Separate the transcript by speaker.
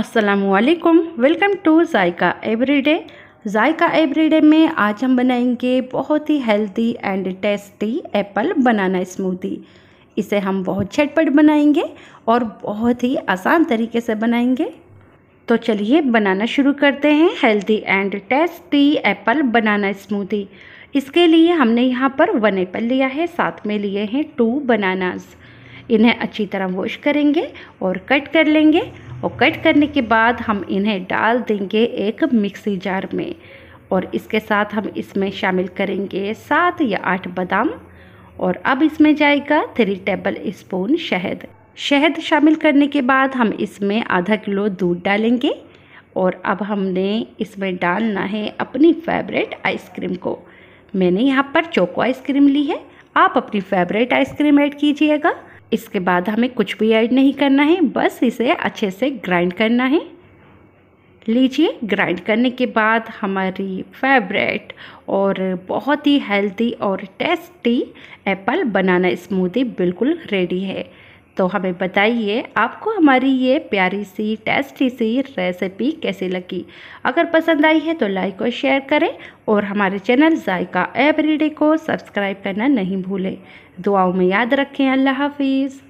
Speaker 1: असलकम welcome to Zaika everyday Zaika everyday में आज हम बनाएंगे बहुत ही healthy and tasty apple banana smoothie इसे हम बहुत झटपट बनाएंगे और बहुत ही आसान तरीके से बनाएंगे तो चलिए बनाना शुरू करते हैं healthy and tasty apple banana smoothie इसके लिए हमने यहाँ पर वन एप्पल लिया है साथ में लिए हैं टू बनानाज इन्हें अच्छी तरह वॉश करेंगे और कट कर लेंगे और कट करने के बाद हम इन्हें डाल देंगे एक मिक्सी जार में और इसके साथ हम इसमें शामिल करेंगे सात या आठ बादाम और अब इसमें जाएगा थ्री टेबल स्पून शहद शहद शामिल करने के बाद हम इसमें आधा किलो दूध डालेंगे और अब हमने इसमें डालना है अपनी फेवरेट आइसक्रीम को मैंने यहाँ पर चोको आइसक्रीम ली है आप अपनी फेवरेट आइसक्रीम ऐड कीजिएगा इसके बाद हमें कुछ भी ऐड नहीं करना है बस इसे अच्छे से ग्राइंड करना है लीजिए ग्राइंड करने के बाद हमारी फेवरेट और बहुत ही हेल्दी और टेस्टी एप्पल बनाना स्मूदी बिल्कुल रेडी है तो हमें बताइए आपको हमारी ये प्यारी सी टेस्टी सी रेसिपी कैसी लगी अगर पसंद आई है तो लाइक और शेयर करें और हमारे चैनल जायका एवरीडे को सब्सक्राइब करना नहीं भूलें दुआओं में याद रखें
Speaker 2: अल्लाह हाफिज़